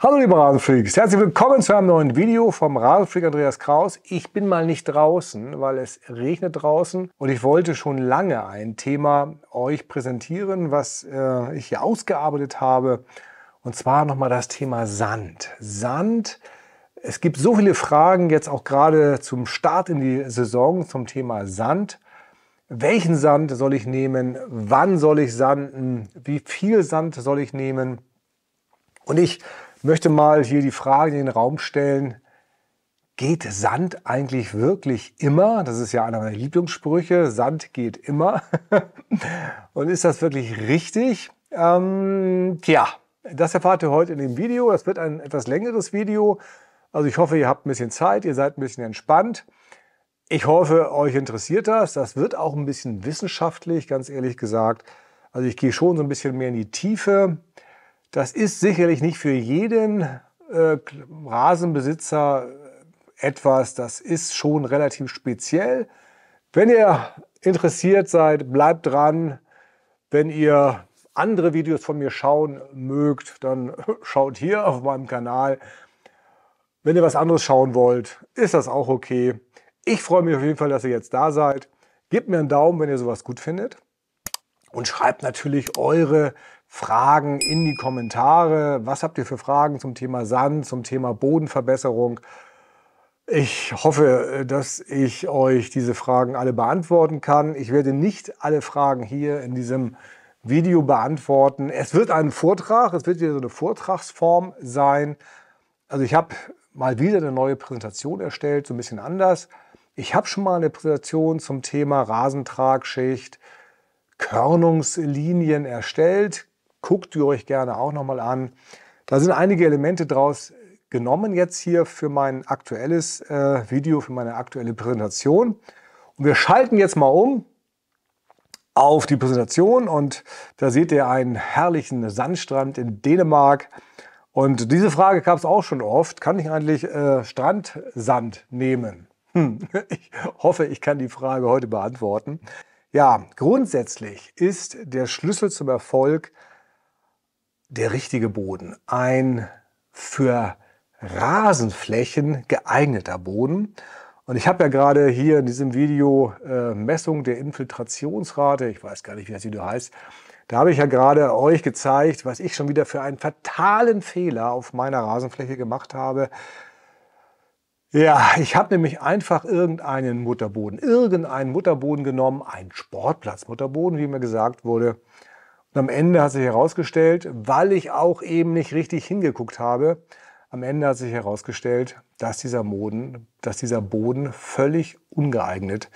Hallo liebe Rasenfreaks, herzlich willkommen zu einem neuen Video vom Rasenfreak Andreas Kraus. Ich bin mal nicht draußen, weil es regnet draußen und ich wollte schon lange ein Thema euch präsentieren, was äh, ich hier ausgearbeitet habe. Und zwar nochmal das Thema Sand. Sand, es gibt so viele Fragen jetzt auch gerade zum Start in die Saison zum Thema Sand. Welchen Sand soll ich nehmen? Wann soll ich sanden? Wie viel Sand soll ich nehmen? Und ich möchte mal hier die Frage in den Raum stellen, geht Sand eigentlich wirklich immer? Das ist ja einer meiner Lieblingssprüche, Sand geht immer. Und ist das wirklich richtig? Ähm, tja, das erfahrt ihr heute in dem Video. Das wird ein etwas längeres Video. Also ich hoffe, ihr habt ein bisschen Zeit, ihr seid ein bisschen entspannt. Ich hoffe, euch interessiert das. Das wird auch ein bisschen wissenschaftlich, ganz ehrlich gesagt. Also ich gehe schon so ein bisschen mehr in die Tiefe. Das ist sicherlich nicht für jeden äh, Rasenbesitzer äh, etwas, das ist schon relativ speziell. Wenn ihr interessiert seid, bleibt dran. Wenn ihr andere Videos von mir schauen mögt, dann schaut hier auf meinem Kanal. Wenn ihr was anderes schauen wollt, ist das auch okay. Ich freue mich auf jeden Fall, dass ihr jetzt da seid. Gebt mir einen Daumen, wenn ihr sowas gut findet. Und schreibt natürlich eure Fragen in die Kommentare. Was habt ihr für Fragen zum Thema Sand, zum Thema Bodenverbesserung? Ich hoffe, dass ich euch diese Fragen alle beantworten kann. Ich werde nicht alle Fragen hier in diesem Video beantworten. Es wird ein Vortrag, es wird wieder so eine Vortragsform sein. Also ich habe mal wieder eine neue Präsentation erstellt, so ein bisschen anders. Ich habe schon mal eine Präsentation zum Thema Rasentragschicht, Körnungslinien erstellt. Guckt ihr euch gerne auch nochmal an. Da sind einige Elemente draus genommen jetzt hier für mein aktuelles äh, Video, für meine aktuelle Präsentation. Und wir schalten jetzt mal um auf die Präsentation und da seht ihr einen herrlichen Sandstrand in Dänemark. Und diese Frage gab es auch schon oft. Kann ich eigentlich äh, Strandsand nehmen? Hm. Ich hoffe, ich kann die Frage heute beantworten. Ja, grundsätzlich ist der Schlüssel zum Erfolg der richtige Boden, ein für Rasenflächen geeigneter Boden. Und ich habe ja gerade hier in diesem Video äh, Messung der Infiltrationsrate, ich weiß gar nicht, wie das Video heißt, da habe ich ja gerade euch gezeigt, was ich schon wieder für einen fatalen Fehler auf meiner Rasenfläche gemacht habe. Ja, ich habe nämlich einfach irgendeinen Mutterboden, irgendeinen Mutterboden genommen, einen Sportplatzmutterboden, wie mir gesagt wurde. Und am Ende hat sich herausgestellt, weil ich auch eben nicht richtig hingeguckt habe, am Ende hat sich herausgestellt, dass dieser, Boden, dass dieser Boden völlig ungeeignet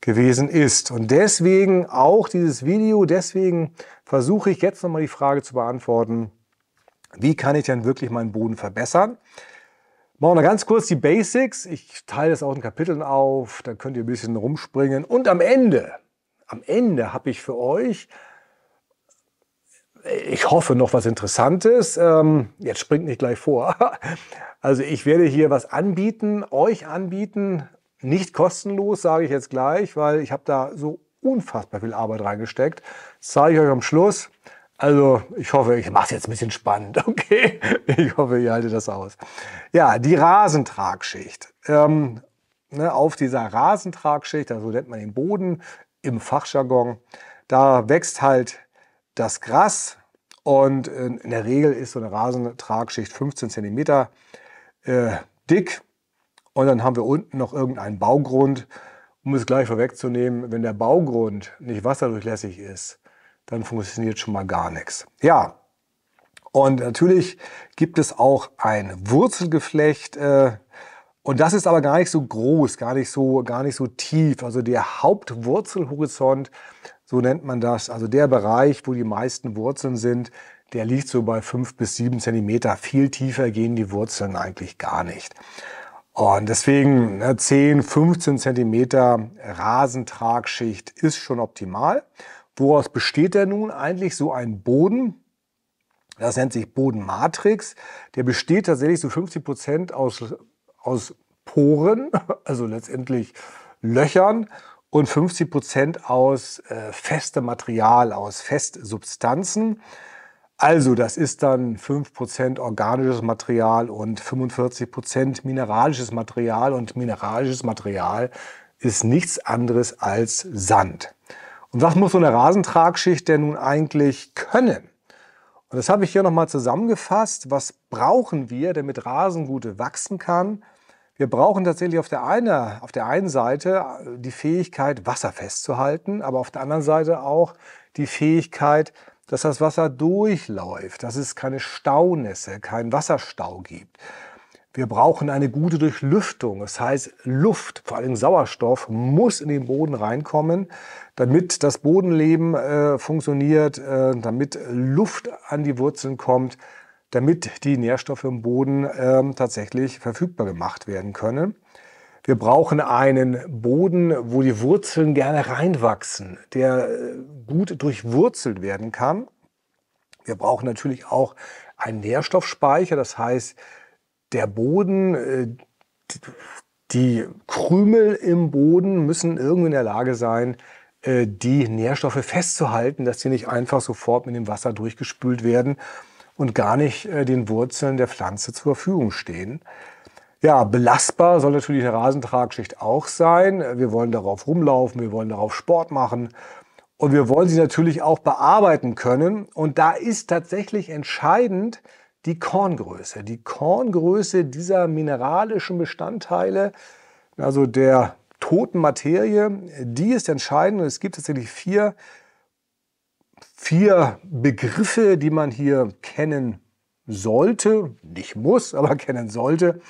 gewesen ist. Und deswegen auch dieses Video, deswegen versuche ich jetzt nochmal die Frage zu beantworten, wie kann ich denn wirklich meinen Boden verbessern? Machen wir ganz kurz die Basics. Ich teile das auch in Kapiteln auf, da könnt ihr ein bisschen rumspringen. Und am Ende, am Ende habe ich für euch ich hoffe noch was Interessantes. Ähm, jetzt springt nicht gleich vor. Also ich werde hier was anbieten, euch anbieten. Nicht kostenlos, sage ich jetzt gleich, weil ich habe da so unfassbar viel Arbeit reingesteckt. Das zeige ich euch am Schluss. Also ich hoffe, ich mache es jetzt ein bisschen spannend, okay? Ich hoffe, ihr haltet das aus. Ja, die Rasentragschicht. Ähm, ne, auf dieser Rasentragschicht, also nennt man den Boden im Fachjargon, da wächst halt das Gras. Und in der Regel ist so eine Rasentragschicht 15 cm äh, dick. Und dann haben wir unten noch irgendeinen Baugrund. Um es gleich vorwegzunehmen, wenn der Baugrund nicht wasserdurchlässig ist, dann funktioniert schon mal gar nichts. Ja, und natürlich gibt es auch ein Wurzelgeflecht äh, und das ist aber gar nicht so groß, gar nicht so, gar nicht so tief. Also der Hauptwurzelhorizont, so nennt man das, also der Bereich, wo die meisten Wurzeln sind, der liegt so bei fünf bis sieben Zentimeter. Viel tiefer gehen die Wurzeln eigentlich gar nicht. Und deswegen 10, ne, 15 Zentimeter Rasentragschicht ist schon optimal. Woraus besteht denn nun eigentlich so ein Boden? Das nennt sich Bodenmatrix. Der besteht tatsächlich so 50 Prozent aus aus Poren, also letztendlich Löchern und 50 Prozent aus äh, festem Material, aus Festsubstanzen. Also das ist dann 5% Prozent organisches Material und 45% Prozent mineralisches Material und mineralisches Material ist nichts anderes als Sand. Und was muss so eine Rasentragschicht denn nun eigentlich können? Und das habe ich hier nochmal zusammengefasst. Was brauchen wir, damit Rasen gut wachsen kann? Wir brauchen tatsächlich auf der, eine, auf der einen Seite äh, die Fähigkeit, Wasser festzuhalten, aber auf der anderen Seite auch die Fähigkeit, dass das Wasser durchläuft, dass es keine Staunässe, keinen Wasserstau gibt. Wir brauchen eine gute Durchlüftung. Das heißt, Luft, vor allem Sauerstoff, muss in den Boden reinkommen, damit das Bodenleben äh, funktioniert, äh, damit Luft an die Wurzeln kommt, damit die Nährstoffe im Boden äh, tatsächlich verfügbar gemacht werden können. Wir brauchen einen Boden, wo die Wurzeln gerne reinwachsen, der äh, gut durchwurzelt werden kann. Wir brauchen natürlich auch einen Nährstoffspeicher, das heißt, der Boden, äh, die Krümel im Boden müssen irgendwie in der Lage sein, äh, die Nährstoffe festzuhalten, dass sie nicht einfach sofort mit dem Wasser durchgespült werden und gar nicht äh, den Wurzeln der Pflanze zur Verfügung stehen. Ja, belastbar soll natürlich eine Rasentragschicht auch sein. Wir wollen darauf rumlaufen, wir wollen darauf Sport machen und wir wollen sie natürlich auch bearbeiten können. Und da ist tatsächlich entscheidend die Korngröße. Die Korngröße dieser mineralischen Bestandteile, also der toten Materie, die ist entscheidend. Und es gibt tatsächlich vier vier Begriffe, die man hier kennen sollte, nicht muss, aber kennen sollte.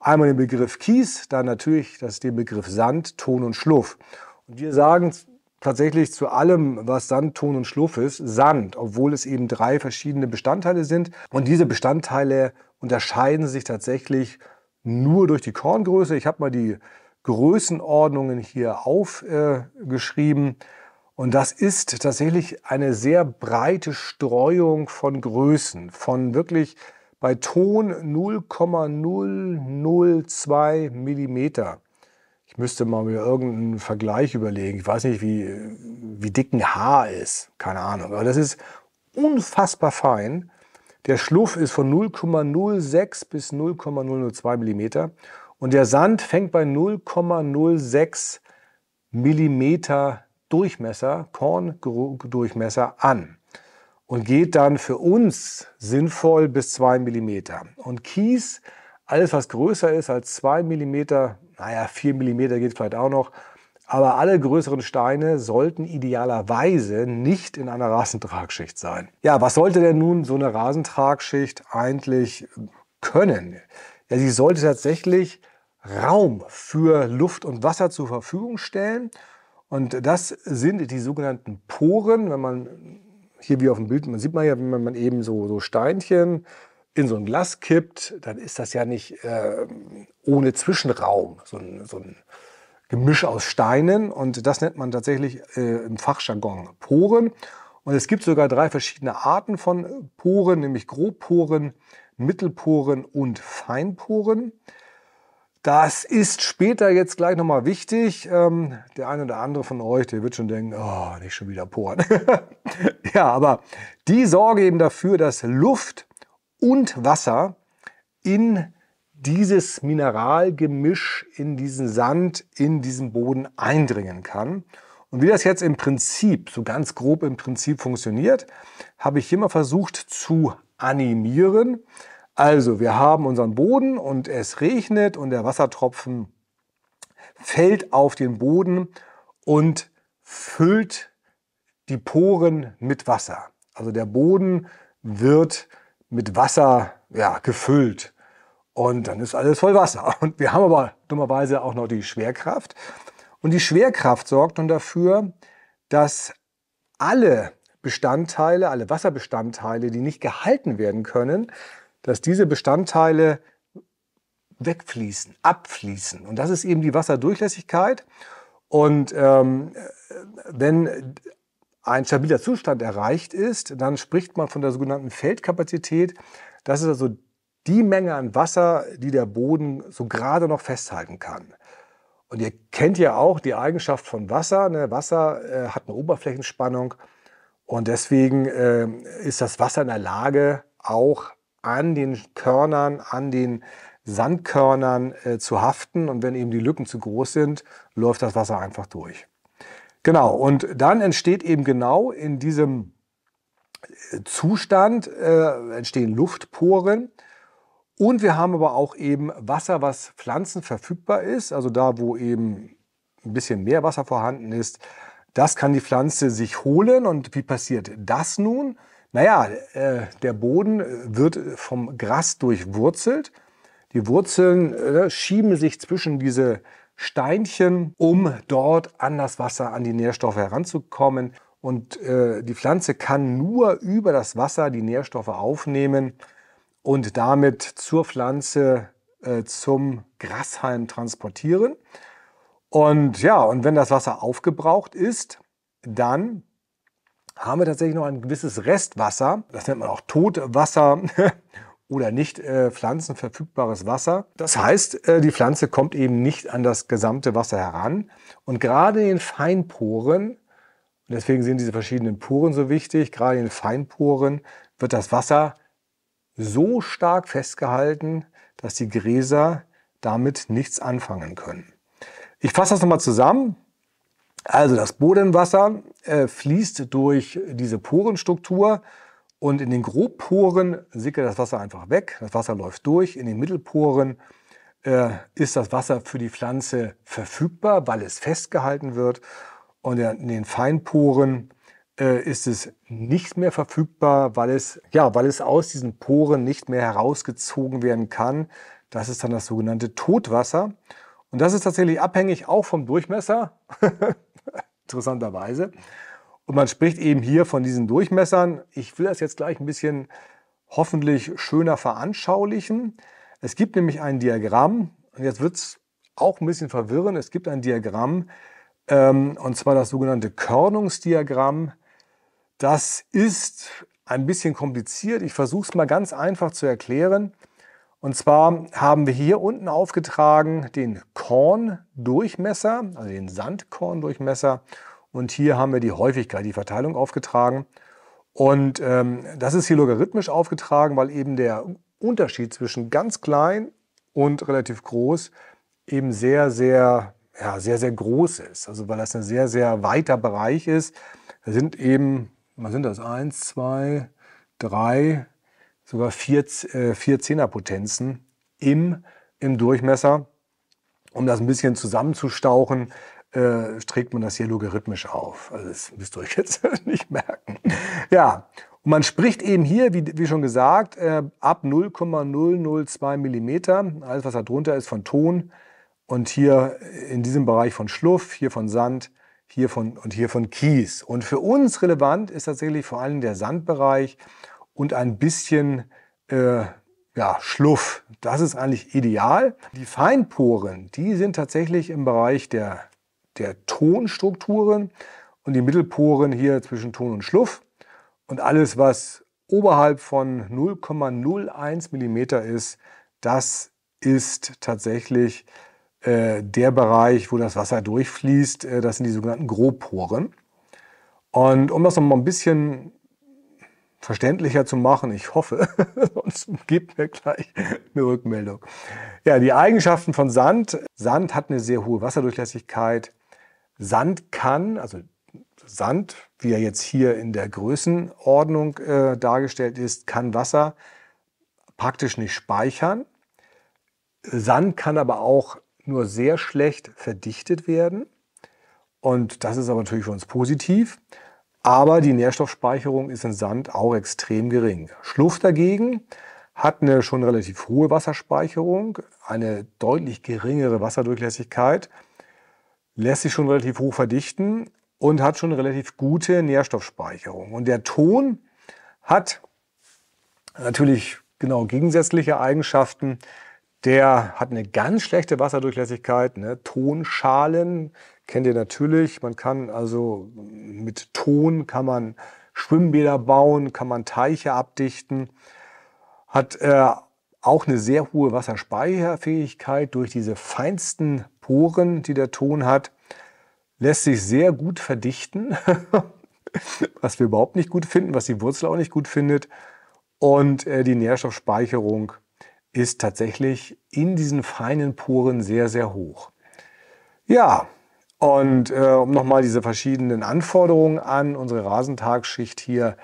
Einmal den Begriff Kies, dann natürlich das, den Begriff Sand, Ton und Schluff. Und wir sagen tatsächlich zu allem, was Sand, Ton und Schluff ist, Sand, obwohl es eben drei verschiedene Bestandteile sind. Und diese Bestandteile unterscheiden sich tatsächlich nur durch die Korngröße. Ich habe mal die Größenordnungen hier aufgeschrieben. Äh, und das ist tatsächlich eine sehr breite Streuung von Größen, von wirklich bei Ton 0,002 Millimeter. Ich müsste mal mir irgendeinen Vergleich überlegen. Ich weiß nicht, wie, wie dick ein Haar ist. Keine Ahnung. Aber das ist unfassbar fein. Der Schluff ist von 0,06 bis 0,002 Millimeter. Und der Sand fängt bei 0,06 Millimeter an. Durchmesser, Korndurchmesser an und geht dann für uns sinnvoll bis 2 mm. Und Kies, alles was größer ist als 2 mm, naja, 4 mm geht vielleicht auch noch, aber alle größeren Steine sollten idealerweise nicht in einer Rasentragschicht sein. Ja, was sollte denn nun so eine Rasentragschicht eigentlich können? Ja, sie sollte tatsächlich Raum für Luft und Wasser zur Verfügung stellen und das sind die sogenannten Poren, wenn man hier wie auf dem Bild, man sieht man ja, wenn man eben so, so Steinchen in so ein Glas kippt, dann ist das ja nicht äh, ohne Zwischenraum, so ein, so ein, Gemisch aus Steinen. Und das nennt man tatsächlich äh, im Fachjargon Poren. Und es gibt sogar drei verschiedene Arten von Poren, nämlich Grobporen, Mittelporen und Feinporen. Das ist später jetzt gleich nochmal wichtig. Ähm, der eine oder andere von euch, der wird schon denken, oh, nicht schon wieder poren. ja, aber die sorge eben dafür, dass Luft und Wasser in dieses Mineralgemisch, in diesen Sand, in diesen Boden eindringen kann. Und wie das jetzt im Prinzip, so ganz grob im Prinzip funktioniert, habe ich hier mal versucht zu animieren. Also, wir haben unseren Boden und es regnet und der Wassertropfen fällt auf den Boden und füllt die Poren mit Wasser. Also der Boden wird mit Wasser ja, gefüllt und dann ist alles voll Wasser. Und wir haben aber dummerweise auch noch die Schwerkraft. Und die Schwerkraft sorgt nun dafür, dass alle Bestandteile, alle Wasserbestandteile, die nicht gehalten werden können, dass diese Bestandteile wegfließen, abfließen. Und das ist eben die Wasserdurchlässigkeit. Und ähm, wenn ein stabiler Zustand erreicht ist, dann spricht man von der sogenannten Feldkapazität. Das ist also die Menge an Wasser, die der Boden so gerade noch festhalten kann. Und ihr kennt ja auch die Eigenschaft von Wasser. Ne? Wasser äh, hat eine Oberflächenspannung und deswegen äh, ist das Wasser in der Lage, auch an den Körnern, an den Sandkörnern äh, zu haften. Und wenn eben die Lücken zu groß sind, läuft das Wasser einfach durch. Genau, und dann entsteht eben genau in diesem äh, Zustand äh, entstehen Luftporen. Und wir haben aber auch eben Wasser, was Pflanzen verfügbar ist, also da, wo eben ein bisschen mehr Wasser vorhanden ist. Das kann die Pflanze sich holen. Und wie passiert das nun? Naja, äh, der Boden äh, wird äh, vom Gras durchwurzelt. Die Wurzeln äh, schieben sich zwischen diese Steinchen, um dort an das Wasser, an die Nährstoffe heranzukommen. Und äh, die Pflanze kann nur über das Wasser die Nährstoffe aufnehmen und damit zur Pflanze äh, zum Grashalm transportieren. Und ja, und wenn das Wasser aufgebraucht ist, dann haben wir tatsächlich noch ein gewisses Restwasser. Das nennt man auch Totwasser. oder nicht äh, pflanzenverfügbares Wasser. Das heißt, äh, die Pflanze kommt eben nicht an das gesamte Wasser heran. Und gerade in den Feinporen, deswegen sind diese verschiedenen Poren so wichtig, gerade in den Feinporen wird das Wasser so stark festgehalten, dass die Gräser damit nichts anfangen können. Ich fasse das nochmal zusammen. Also das Bodenwasser äh, fließt durch diese Porenstruktur und in den Grobporen sickert das Wasser einfach weg. Das Wasser läuft durch. In den Mittelporen äh, ist das Wasser für die Pflanze verfügbar, weil es festgehalten wird. Und in den Feinporen äh, ist es nicht mehr verfügbar, weil es, ja, weil es aus diesen Poren nicht mehr herausgezogen werden kann. Das ist dann das sogenannte Totwasser. Und das ist tatsächlich abhängig auch vom Durchmesser. interessanterweise. Und man spricht eben hier von diesen Durchmessern. Ich will das jetzt gleich ein bisschen hoffentlich schöner veranschaulichen. Es gibt nämlich ein Diagramm, und jetzt wird es auch ein bisschen verwirren, es gibt ein Diagramm, ähm, und zwar das sogenannte Körnungsdiagramm. Das ist ein bisschen kompliziert. Ich versuche es mal ganz einfach zu erklären. Und zwar haben wir hier unten aufgetragen den Korndurchmesser, also den Sandkorndurchmesser. Und hier haben wir die Häufigkeit, die Verteilung aufgetragen. Und ähm, das ist hier logarithmisch aufgetragen, weil eben der Unterschied zwischen ganz klein und relativ groß eben sehr, sehr, ja, sehr, sehr groß ist. Also weil das ein sehr, sehr weiter Bereich ist. Da sind eben, was sind das? Eins, zwei, drei, sogar vier, äh, vier Zehnerpotenzen im, im Durchmesser. Um das ein bisschen zusammenzustauchen, äh, trägt man das hier logarithmisch auf. Also das müsst ihr euch jetzt nicht merken. Ja, und man spricht eben hier, wie, wie schon gesagt, äh, ab 0,002 Millimeter. Alles, was da drunter ist, von Ton. Und hier in diesem Bereich von Schluff, hier von Sand, hier von, und hier von Kies. Und für uns relevant ist tatsächlich vor allem der Sandbereich und ein bisschen äh, ja, Schluff. Das ist eigentlich ideal. Die Feinporen, die sind tatsächlich im Bereich der, der Tonstrukturen und die Mittelporen hier zwischen Ton und Schluff. Und alles, was oberhalb von 0,01 mm ist, das ist tatsächlich äh, der Bereich, wo das Wasser durchfließt. Äh, das sind die sogenannten Grobporen. Und um das nochmal ein bisschen verständlicher zu machen. Ich hoffe, sonst gibt mir gleich eine Rückmeldung. Ja, die Eigenschaften von Sand. Sand hat eine sehr hohe Wasserdurchlässigkeit. Sand kann, also Sand, wie er jetzt hier in der Größenordnung äh, dargestellt ist, kann Wasser praktisch nicht speichern. Sand kann aber auch nur sehr schlecht verdichtet werden. Und das ist aber natürlich für uns positiv. Aber die Nährstoffspeicherung ist in Sand auch extrem gering. Schluff dagegen hat eine schon relativ hohe Wasserspeicherung, eine deutlich geringere Wasserdurchlässigkeit, lässt sich schon relativ hoch verdichten und hat schon relativ gute Nährstoffspeicherung. Und der Ton hat natürlich genau gegensätzliche Eigenschaften. Der hat eine ganz schlechte Wasserdurchlässigkeit. Ne? Tonschalen kennt ihr natürlich. Man kann also mm, mit Ton kann man Schwimmbäder bauen, kann man Teiche abdichten. Hat äh, auch eine sehr hohe Wasserspeicherfähigkeit durch diese feinsten Poren, die der Ton hat. Lässt sich sehr gut verdichten, was wir überhaupt nicht gut finden, was die Wurzel auch nicht gut findet. Und äh, die Nährstoffspeicherung ist tatsächlich in diesen feinen Poren sehr, sehr hoch. Ja, und äh, um nochmal diese verschiedenen Anforderungen an unsere Rasentagsschicht hier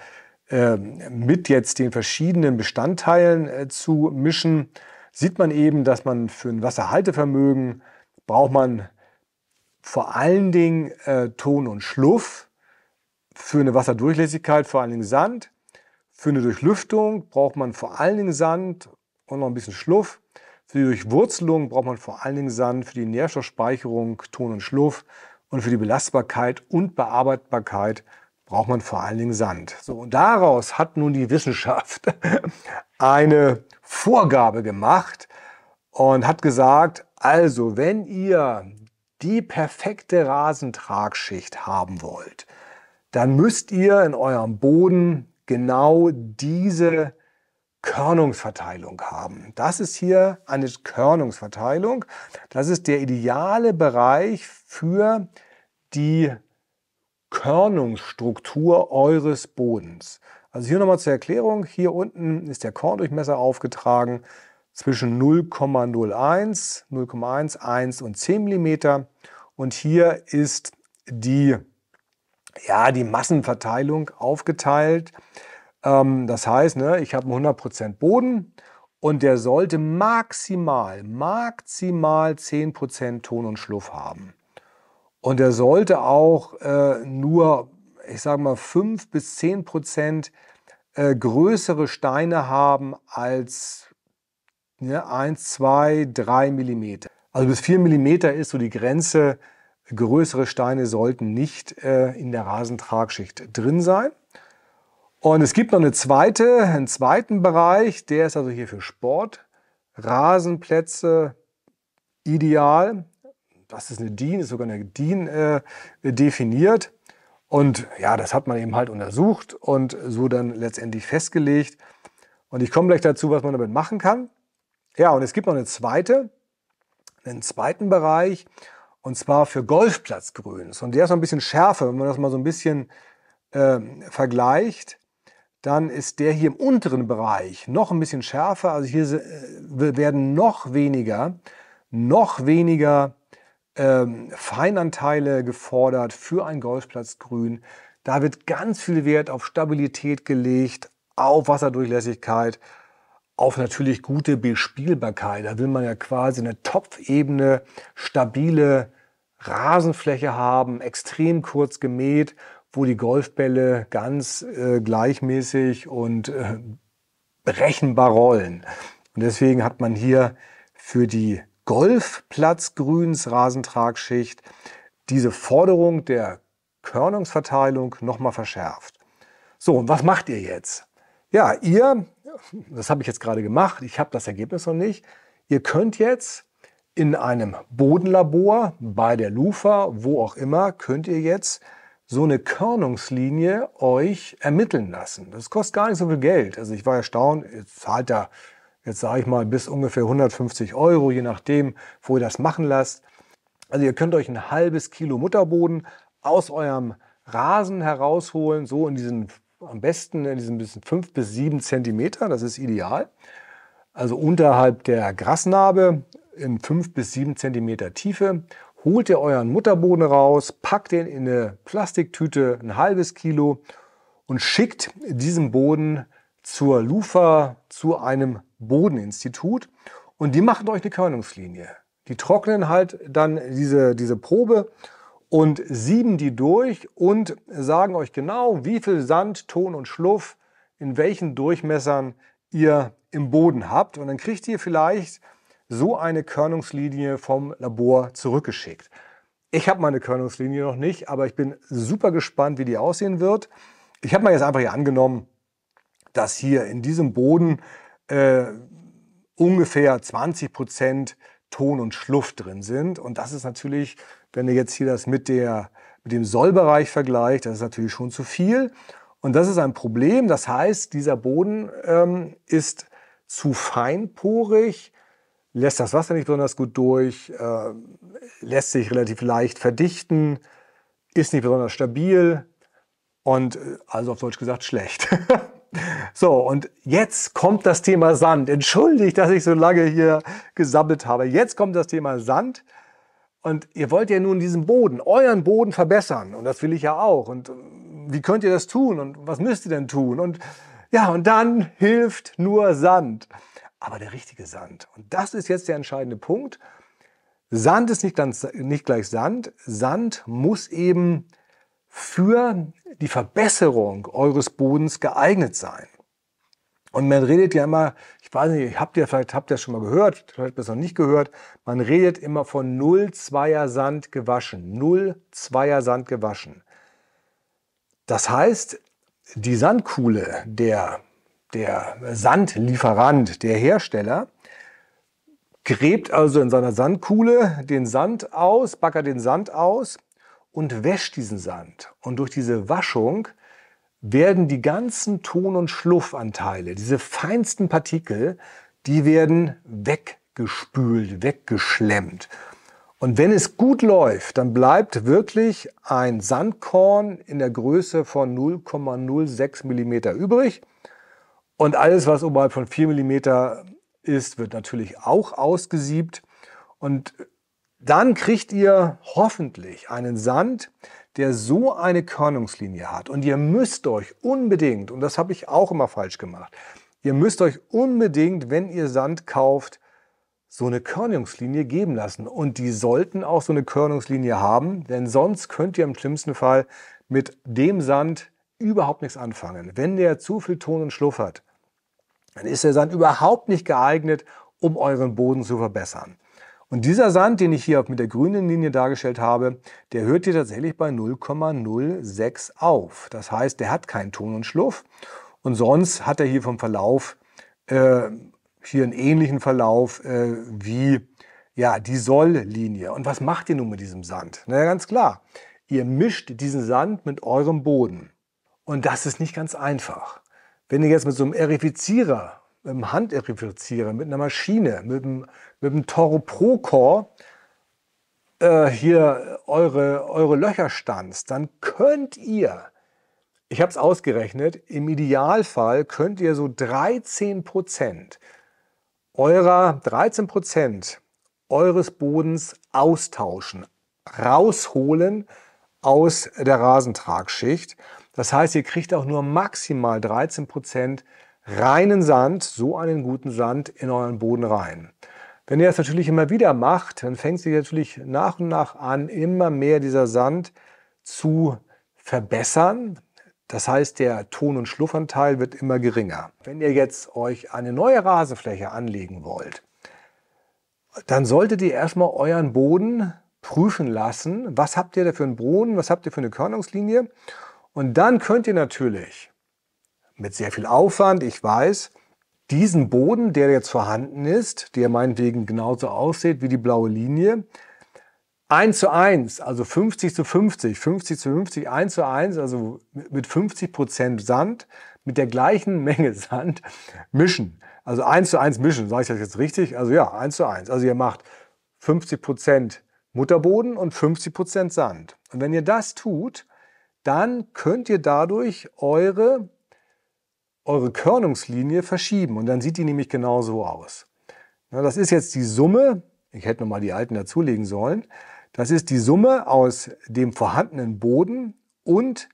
äh, mit jetzt den verschiedenen Bestandteilen äh, zu mischen, sieht man eben, dass man für ein Wasserhaltevermögen braucht man vor allen Dingen äh, Ton und Schluff, für eine Wasserdurchlässigkeit vor allen Dingen Sand, für eine Durchlüftung braucht man vor allen Dingen Sand und noch ein bisschen Schluff. Für die Durchwurzelung braucht man vor allen Dingen Sand, für die Nährstoffspeicherung Ton und Schluff und für die Belastbarkeit und Bearbeitbarkeit braucht man vor allen Dingen Sand. So, und daraus hat nun die Wissenschaft eine Vorgabe gemacht und hat gesagt, also wenn ihr die perfekte Rasentragschicht haben wollt, dann müsst ihr in eurem Boden genau diese Körnungsverteilung haben. Das ist hier eine Körnungsverteilung. Das ist der ideale Bereich für die Körnungsstruktur eures Bodens. Also hier nochmal zur Erklärung. Hier unten ist der Korndurchmesser aufgetragen zwischen 0,01, 0,1, 1 und 10 mm. Und hier ist die, ja, die Massenverteilung aufgeteilt ähm, das heißt, ne, ich habe 100% Boden und der sollte maximal, maximal 10% Ton und Schluff haben. Und er sollte auch äh, nur, ich sage mal, 5 bis 10% äh, größere Steine haben als ne, 1, 2, 3 mm. Also bis 4 mm ist so die Grenze. Größere Steine sollten nicht äh, in der Rasentragschicht drin sein. Und es gibt noch eine zweite, einen zweiten Bereich, der ist also hier für Sport. Rasenplätze ideal. Das ist eine DIN, ist sogar eine DIN äh, definiert. Und ja, das hat man eben halt untersucht und so dann letztendlich festgelegt. Und ich komme gleich dazu, was man damit machen kann. Ja, und es gibt noch eine zweite, einen zweiten Bereich, und zwar für Golfplatzgrüns. Und der ist noch ein bisschen schärfer, wenn man das mal so ein bisschen äh, vergleicht. Dann ist der hier im unteren Bereich noch ein bisschen schärfer. Also hier äh, werden noch weniger, noch weniger ähm, Feinanteile gefordert für ein Golfplatzgrün. Da wird ganz viel Wert auf Stabilität gelegt, auf Wasserdurchlässigkeit, auf natürlich gute Bespielbarkeit. Da will man ja quasi eine Topfebene, stabile Rasenfläche haben, extrem kurz gemäht wo die Golfbälle ganz äh, gleichmäßig und äh, berechenbar rollen. Und deswegen hat man hier für die Golfplatzgrüns Rasentragschicht diese Forderung der Körnungsverteilung nochmal verschärft. So, und was macht ihr jetzt? Ja, ihr, das habe ich jetzt gerade gemacht, ich habe das Ergebnis noch nicht, ihr könnt jetzt in einem Bodenlabor, bei der Lufa, wo auch immer, könnt ihr jetzt so eine Körnungslinie euch ermitteln lassen. Das kostet gar nicht so viel Geld. Also ich war erstaunt, ihr zahlt da, jetzt sage ich mal, bis ungefähr 150 Euro, je nachdem, wo ihr das machen lasst. Also ihr könnt euch ein halbes Kilo Mutterboden aus eurem Rasen herausholen, so in diesen, am besten in diesen bisschen fünf bis sieben Zentimeter, das ist ideal. Also unterhalb der Grasnarbe in fünf bis sieben Zentimeter Tiefe holt ihr euren Mutterboden raus, packt den in eine Plastiktüte, ein halbes Kilo und schickt diesen Boden zur Lufa, zu einem Bodeninstitut und die machen euch eine Körnungslinie. Die trocknen halt dann diese, diese Probe und sieben die durch und sagen euch genau, wie viel Sand, Ton und Schluff in welchen Durchmessern ihr im Boden habt. Und dann kriegt ihr vielleicht so eine Körnungslinie vom Labor zurückgeschickt. Ich habe meine Körnungslinie noch nicht, aber ich bin super gespannt, wie die aussehen wird. Ich habe mal jetzt einfach hier angenommen, dass hier in diesem Boden äh, ungefähr 20 Prozent Ton und Schluft drin sind. Und das ist natürlich, wenn ihr jetzt hier das mit, der, mit dem Sollbereich vergleicht, das ist natürlich schon zu viel. Und das ist ein Problem. Das heißt, dieser Boden ähm, ist zu feinporig lässt das Wasser nicht besonders gut durch, äh, lässt sich relativ leicht verdichten, ist nicht besonders stabil und äh, also auf Deutsch gesagt schlecht. so, und jetzt kommt das Thema Sand. Entschuldigt, dass ich so lange hier gesabbelt habe. Jetzt kommt das Thema Sand. Und ihr wollt ja nun diesen Boden, euren Boden verbessern. Und das will ich ja auch. Und äh, wie könnt ihr das tun? Und was müsst ihr denn tun? Und ja, und dann hilft nur Sand aber der richtige Sand. Und das ist jetzt der entscheidende Punkt. Sand ist nicht, ganz, nicht gleich Sand. Sand muss eben für die Verbesserung eures Bodens geeignet sein. Und man redet ja immer, ich weiß nicht, habt ihr vielleicht habt ihr das schon mal gehört, vielleicht habt ihr es noch nicht gehört, man redet immer von 0,2er Sand gewaschen. 0,2er Sand gewaschen. Das heißt, die Sandkuhle der der Sandlieferant, der Hersteller, gräbt also in seiner Sandkuhle den Sand aus, backert den Sand aus und wäscht diesen Sand. Und durch diese Waschung werden die ganzen Ton- und Schluffanteile, diese feinsten Partikel, die werden weggespült, weggeschlemmt. Und wenn es gut läuft, dann bleibt wirklich ein Sandkorn in der Größe von 0,06 mm übrig. Und alles, was oberhalb von 4 mm ist, wird natürlich auch ausgesiebt. Und dann kriegt ihr hoffentlich einen Sand, der so eine Körnungslinie hat. Und ihr müsst euch unbedingt, und das habe ich auch immer falsch gemacht, ihr müsst euch unbedingt, wenn ihr Sand kauft, so eine Körnungslinie geben lassen. Und die sollten auch so eine Körnungslinie haben, denn sonst könnt ihr im schlimmsten Fall mit dem Sand überhaupt nichts anfangen. Wenn der zu viel Ton und Schluff hat, dann ist der Sand überhaupt nicht geeignet, um euren Boden zu verbessern. Und dieser Sand, den ich hier mit der grünen Linie dargestellt habe, der hört hier tatsächlich bei 0,06 auf. Das heißt, der hat keinen Ton und Schluff. Und sonst hat er hier vom Verlauf äh, hier einen ähnlichen Verlauf äh, wie ja, die Solllinie. Und was macht ihr nun mit diesem Sand? Na ja, ganz klar. Ihr mischt diesen Sand mit eurem Boden. Und das ist nicht ganz einfach. Wenn ihr jetzt mit so einem Erifizierer, mit einem Handerifizierer, mit einer Maschine, mit einem, mit einem Toro Procore äh, hier eure, eure Löcher stanzt, dann könnt ihr, ich habe es ausgerechnet, im Idealfall könnt ihr so 13 eurer 13 eures Bodens austauschen, rausholen aus der Rasentragschicht. Das heißt, ihr kriegt auch nur maximal 13 Prozent reinen Sand, so einen guten Sand, in euren Boden rein. Wenn ihr das natürlich immer wieder macht, dann fängt sich natürlich nach und nach an, immer mehr dieser Sand zu verbessern. Das heißt, der Ton- und Schluffanteil wird immer geringer. Wenn ihr jetzt euch eine neue Rasenfläche anlegen wollt, dann solltet ihr erstmal euren Boden prüfen lassen. Was habt ihr da für einen Boden? Was habt ihr für eine Körnungslinie? Und dann könnt ihr natürlich mit sehr viel Aufwand, ich weiß, diesen Boden, der jetzt vorhanden ist, der meinetwegen genauso aussieht wie die blaue Linie, 1 zu 1, also 50 zu 50, 50 zu 50, 1 zu 1, also mit 50 Prozent Sand, mit der gleichen Menge Sand mischen. Also 1 zu 1 mischen, sage ich das jetzt richtig? Also ja, 1 zu 1. Also ihr macht 50 Prozent Mutterboden und 50 Prozent Sand. Und wenn ihr das tut, dann könnt ihr dadurch eure, eure Körnungslinie verschieben und dann sieht die nämlich genau so aus. Na, das ist jetzt die Summe, ich hätte nochmal die alten dazulegen sollen, das ist die Summe aus dem vorhandenen Boden und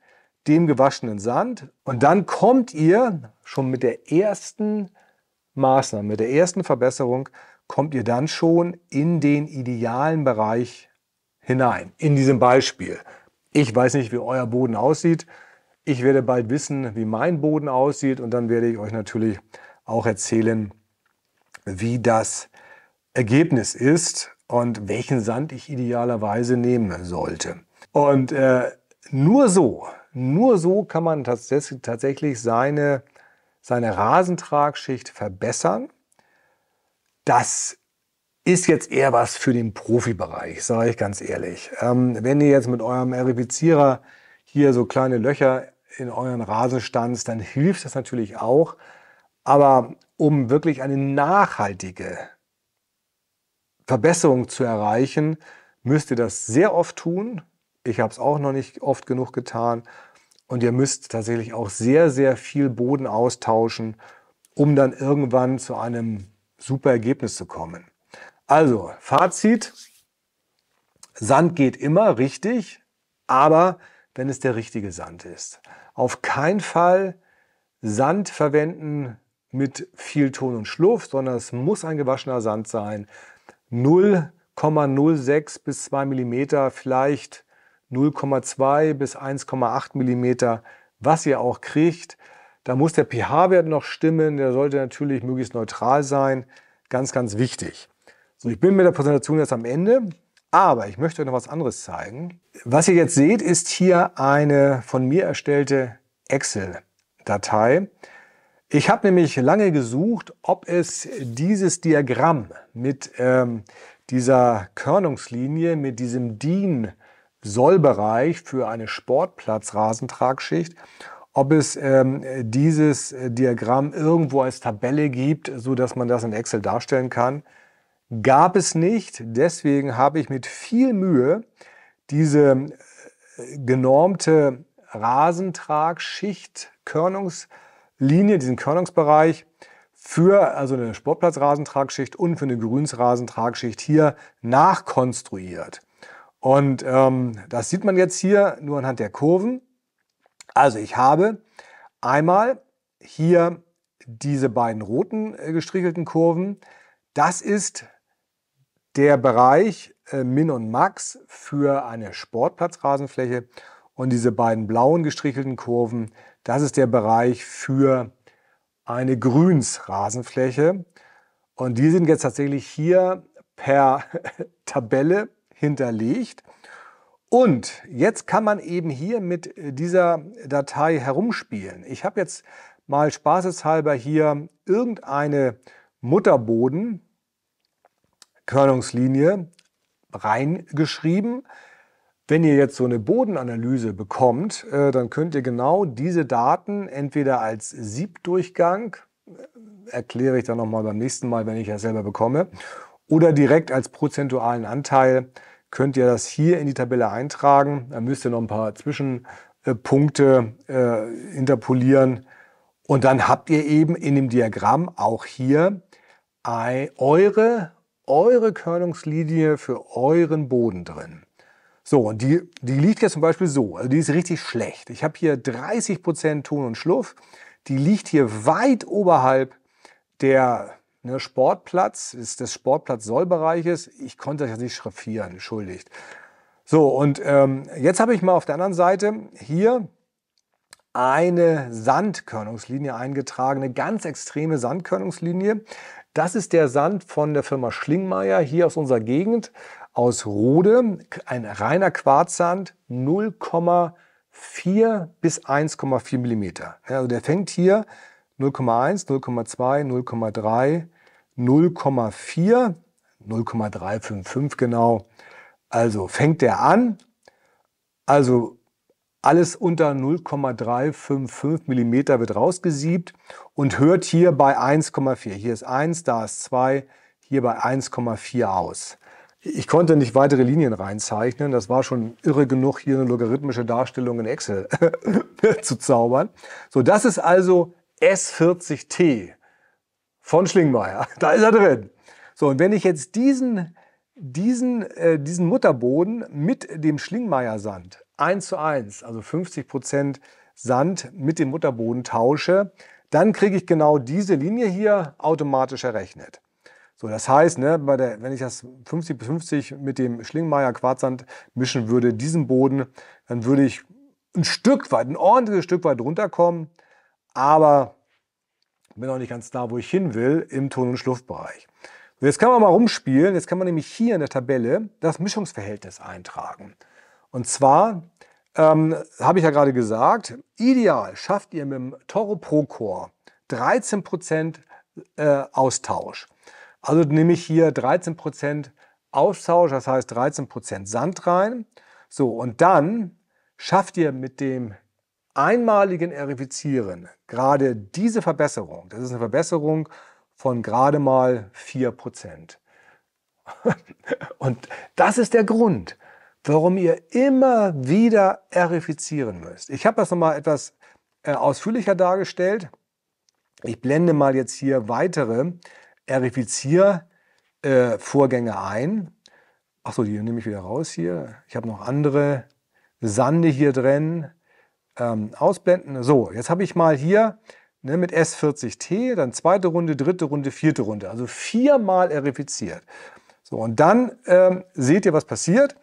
dem gewaschenen Sand und dann kommt ihr schon mit der ersten Maßnahme, mit der ersten Verbesserung, kommt ihr dann schon in den idealen Bereich hinein, in diesem Beispiel. Ich weiß nicht, wie euer Boden aussieht. Ich werde bald wissen, wie mein Boden aussieht und dann werde ich euch natürlich auch erzählen, wie das Ergebnis ist und welchen Sand ich idealerweise nehmen sollte. Und äh, nur so, nur so kann man tats tatsächlich seine, seine Rasentragschicht verbessern. Das ist jetzt eher was für den Profibereich, sage ich ganz ehrlich. Ähm, wenn ihr jetzt mit eurem Eribizierer hier so kleine Löcher in euren Rasen stanzt, dann hilft das natürlich auch. Aber um wirklich eine nachhaltige Verbesserung zu erreichen, müsst ihr das sehr oft tun. Ich habe es auch noch nicht oft genug getan. Und ihr müsst tatsächlich auch sehr, sehr viel Boden austauschen, um dann irgendwann zu einem super Ergebnis zu kommen. Also, Fazit. Sand geht immer, richtig, aber wenn es der richtige Sand ist. Auf keinen Fall Sand verwenden mit viel Ton und Schluff, sondern es muss ein gewaschener Sand sein. 0,06 bis 2 mm, vielleicht 0,2 bis 1,8 mm, was ihr auch kriegt. Da muss der pH-Wert noch stimmen, der sollte natürlich möglichst neutral sein. Ganz, ganz wichtig. So, ich bin mit der Präsentation jetzt am Ende, aber ich möchte euch noch was anderes zeigen. Was ihr jetzt seht, ist hier eine von mir erstellte Excel-Datei. Ich habe nämlich lange gesucht, ob es dieses Diagramm mit ähm, dieser Körnungslinie, mit diesem DIN-Sollbereich für eine Sportplatz-Rasentragschicht, ob es ähm, dieses Diagramm irgendwo als Tabelle gibt, so dass man das in Excel darstellen kann gab es nicht. Deswegen habe ich mit viel Mühe diese äh, genormte Rasentragschicht, Körnungslinie, diesen Körnungsbereich für also eine Sportplatzrasentragschicht und für eine Grünsrasentragschicht hier nachkonstruiert. Und ähm, das sieht man jetzt hier nur anhand der Kurven. Also ich habe einmal hier diese beiden roten äh, gestrichelten Kurven. Das ist der Bereich äh, Min und Max für eine Sportplatzrasenfläche und diese beiden blauen gestrichelten Kurven, das ist der Bereich für eine Grünsrasenfläche. Und die sind jetzt tatsächlich hier per Tabelle hinterlegt. Und jetzt kann man eben hier mit äh, dieser Datei herumspielen. Ich habe jetzt mal spaßeshalber hier irgendeine Mutterboden Körnungslinie reingeschrieben. Wenn ihr jetzt so eine Bodenanalyse bekommt, äh, dann könnt ihr genau diese Daten entweder als Siebdurchgang, äh, erkläre ich dann nochmal beim nächsten Mal, wenn ich das selber bekomme, oder direkt als prozentualen Anteil könnt ihr das hier in die Tabelle eintragen. Dann müsst ihr noch ein paar Zwischenpunkte äh, interpolieren. Und dann habt ihr eben in dem Diagramm auch hier eure eure Körnungslinie für euren Boden drin. So, und die, die liegt jetzt zum Beispiel so, also die ist richtig schlecht. Ich habe hier 30% Ton und Schluff. Die liegt hier weit oberhalb der ne, Sportplatz, ist des Sportplatz-Sollbereiches. Ich konnte das jetzt nicht schraffieren, entschuldigt. So, und ähm, jetzt habe ich mal auf der anderen Seite hier eine Sandkörnungslinie eingetragen, eine ganz extreme Sandkörnungslinie. Das ist der Sand von der Firma Schlingmeier hier aus unserer Gegend, aus Rode. Ein reiner Quarzsand, 0,4 bis 1,4 Millimeter. Also der fängt hier 0,1, 0,2, 0,3, 0,4, 0,355 genau. Also fängt der an. Also alles unter 0,355 mm wird rausgesiebt und hört hier bei 1,4. Hier ist 1, da ist 2, hier bei 1,4 aus. Ich konnte nicht weitere Linien reinzeichnen. Das war schon irre genug, hier eine logarithmische Darstellung in Excel zu zaubern. So, das ist also S40T von Schlingmeier. Da ist er drin. So, und wenn ich jetzt diesen, diesen, äh, diesen Mutterboden mit dem Schlingmeier-Sand 1 zu 1, also 50 Prozent Sand mit dem Mutterboden tausche, dann kriege ich genau diese Linie hier automatisch errechnet. So, das heißt, ne, der, wenn ich das 50 bis 50 mit dem Schlingmeier Quarzsand mischen würde, diesen Boden, dann würde ich ein Stück weit, ein ordentliches Stück weit runterkommen, aber bin noch nicht ganz da, wo ich hin will, im Ton- und Schluffbereich. So, jetzt kann man mal rumspielen, jetzt kann man nämlich hier in der Tabelle das Mischungsverhältnis eintragen. Und zwar ähm, habe ich ja gerade gesagt, ideal schafft ihr mit dem Toro Pro Core 13% äh, Austausch. Also nehme ich hier 13% Austausch, das heißt 13% Sand rein. So, und dann schafft ihr mit dem einmaligen Erifizieren gerade diese Verbesserung. Das ist eine Verbesserung von gerade mal 4%. und das ist der Grund, warum ihr immer wieder erifizieren müsst. Ich habe das nochmal etwas äh, ausführlicher dargestellt. Ich blende mal jetzt hier weitere Erifiziervorgänge äh, ein. Achso, die nehme ich wieder raus hier. Ich habe noch andere Sande hier drin. Ähm, ausblenden. So, jetzt habe ich mal hier ne, mit S40T, dann zweite Runde, dritte Runde, vierte Runde. Also viermal erifiziert. So, und dann ähm, seht ihr, was passiert.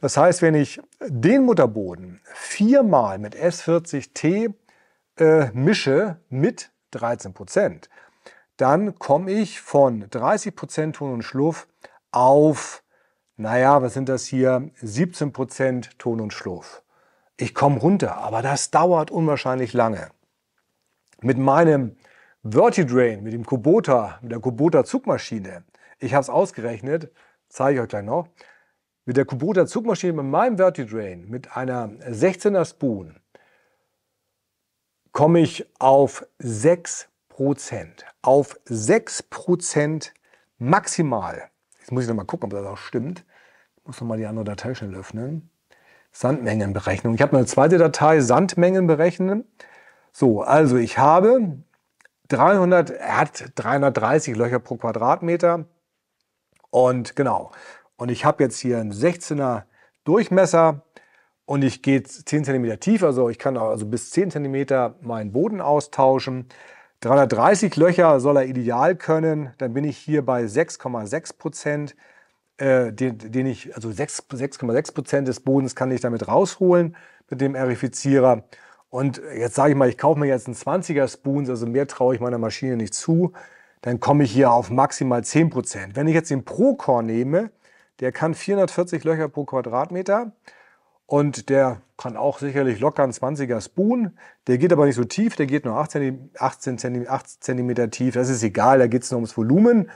Das heißt, wenn ich den Mutterboden viermal mit S40T äh, mische mit 13 dann komme ich von 30 Ton und Schluff auf, naja, was sind das hier, 17 Ton und Schluff. Ich komme runter, aber das dauert unwahrscheinlich lange. Mit meinem Vertidrain, mit dem Kubota, mit der Kubota Zugmaschine, ich habe es ausgerechnet, zeige ich euch gleich noch, mit der Kubota Zugmaschine, mit meinem Vertidrain, mit einer 16er Spoon, komme ich auf 6%. Auf 6% maximal. Jetzt muss ich nochmal gucken, ob das auch stimmt. Ich muss nochmal die andere Datei schnell öffnen. Sandmengenberechnung. Ich habe eine zweite Datei, Sandmengen berechnen. So, also ich habe 300, er hat 330 Löcher pro Quadratmeter. Und genau, und ich habe jetzt hier einen 16er Durchmesser und ich gehe 10 cm tief, also ich kann also bis 10 cm meinen Boden austauschen. 330 Löcher soll er ideal können, dann bin ich hier bei 6,6 Prozent, äh, den, ich, also 6,6 Prozent des Bodens kann ich damit rausholen mit dem Aerifizierer. Und jetzt sage ich mal, ich kaufe mir jetzt einen 20er Spoons, also mehr traue ich meiner Maschine nicht zu, dann komme ich hier auf maximal 10 Prozent. Wenn ich jetzt den Procore nehme, der kann 440 Löcher pro Quadratmeter und der kann auch sicherlich locker ein 20er Spoon. Der geht aber nicht so tief, der geht nur 8 cm, 18 cm, tief. Das ist egal, da geht es nur ums Volumen.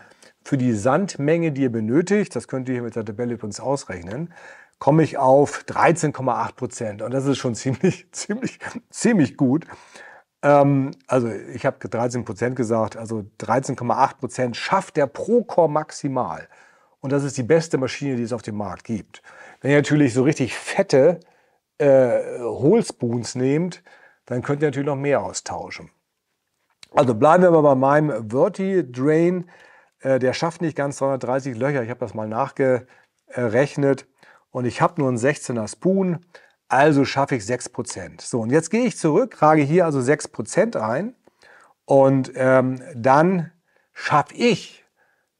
Für die Sandmenge, die ihr benötigt, das könnt ihr hier mit der Tabelle übrigens ausrechnen, komme ich auf 13,8 Prozent. Und das ist schon ziemlich, ziemlich, ziemlich gut. Ähm, also ich habe 13 Prozent gesagt, also 13,8 Prozent schafft der Procore maximal und das ist die beste Maschine, die es auf dem Markt gibt. Wenn ihr natürlich so richtig fette äh, Hohlspoons nehmt, dann könnt ihr natürlich noch mehr austauschen. Also bleiben wir mal bei meinem Verti Drain. Äh, der schafft nicht ganz 230 Löcher. Ich habe das mal nachgerechnet und ich habe nur einen 16er Spoon, also schaffe ich 6%. So, und jetzt gehe ich zurück, trage hier also 6% ein und ähm, dann schaffe ich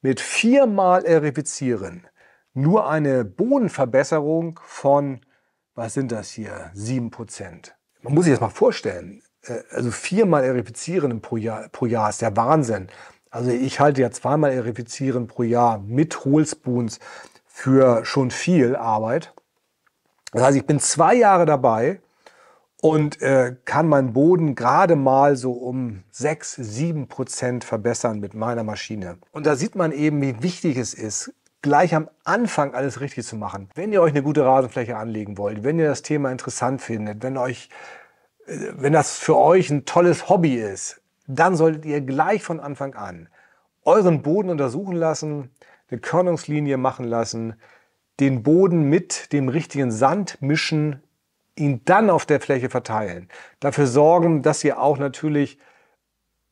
mit viermal Erifizieren nur eine Bodenverbesserung von, was sind das hier, 7%. Man muss sich das mal vorstellen. Äh, also viermal Erifizieren pro Jahr, pro Jahr ist der Wahnsinn. Also ich halte ja zweimal Erifizieren pro Jahr mit Hohlspoons für schon viel Arbeit. Das heißt, ich bin zwei Jahre dabei und äh, kann meinen Boden gerade mal so um 6, 7 Prozent verbessern mit meiner Maschine. Und da sieht man eben, wie wichtig es ist, gleich am Anfang alles richtig zu machen. Wenn ihr euch eine gute Rasenfläche anlegen wollt, wenn ihr das Thema interessant findet, wenn euch, äh, wenn das für euch ein tolles Hobby ist, dann solltet ihr gleich von Anfang an euren Boden untersuchen lassen, eine Körnungslinie machen lassen, den Boden mit dem richtigen Sand mischen, ihn dann auf der Fläche verteilen, dafür sorgen, dass ihr auch natürlich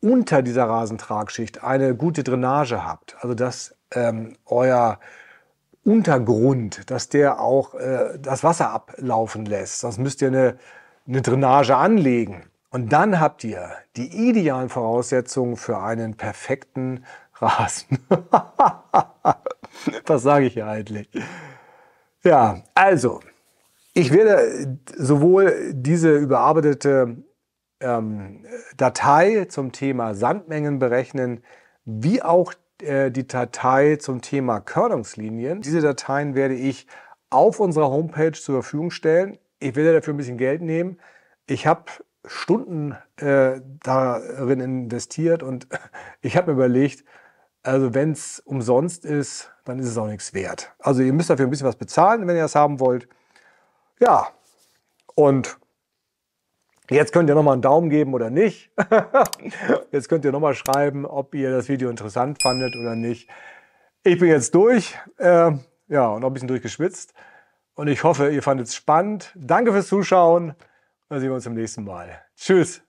unter dieser Rasentragschicht eine gute Drainage habt, also dass ähm, euer Untergrund, dass der auch äh, das Wasser ablaufen lässt, sonst müsst ihr eine, eine Drainage anlegen. Und dann habt ihr die idealen Voraussetzungen für einen perfekten Rasen. Was sage ich hier eigentlich? Ja, also, ich werde sowohl diese überarbeitete ähm, Datei zum Thema Sandmengen berechnen, wie auch äh, die Datei zum Thema Körnungslinien. Diese Dateien werde ich auf unserer Homepage zur Verfügung stellen. Ich werde dafür ein bisschen Geld nehmen. Ich habe Stunden äh, darin investiert und ich habe mir überlegt, also wenn es umsonst ist, dann ist es auch nichts wert. Also ihr müsst dafür ein bisschen was bezahlen, wenn ihr das haben wollt. Ja, und Jetzt könnt ihr nochmal einen Daumen geben oder nicht. jetzt könnt ihr nochmal schreiben, ob ihr das Video interessant fandet oder nicht. Ich bin jetzt durch. Äh, ja, und noch ein bisschen durchgeschwitzt. Und ich hoffe, ihr fandet es spannend. Danke fürs Zuschauen. Dann sehen wir uns im nächsten Mal. Tschüss.